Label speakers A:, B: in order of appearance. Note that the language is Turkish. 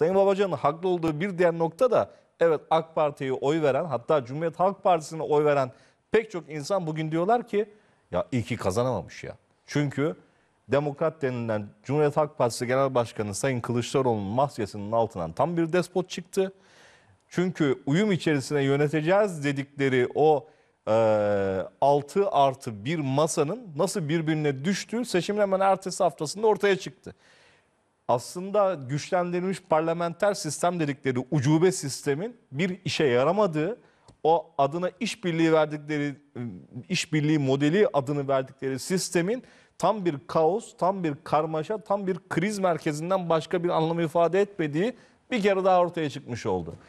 A: Sayın Babacan'ın haklı olduğu bir diğer nokta da evet AK Parti'ye oy veren hatta Cumhuriyet Halk Partisi'ne oy veren pek çok insan bugün diyorlar ki ya iyi ki kazanamamış ya. Çünkü Demokrat denilen Cumhuriyet Halk Partisi Genel Başkanı Sayın Kılıçdaroğlu'nun maskesinin altından tam bir despot çıktı. Çünkü uyum içerisine yöneteceğiz dedikleri o e, 6 artı 1 masanın nasıl birbirine düştüğü seçimin hemen ertesi haftasında ortaya çıktı aslında güçlendirilmiş parlamenter sistem dedikleri ucube sistemin bir işe yaramadığı, o adına işbirliği verdikleri işbirliği modeli adını verdikleri sistemin tam bir kaos, tam bir karmaşa, tam bir kriz merkezinden başka bir anlam ifade etmediği bir kere daha ortaya çıkmış oldu.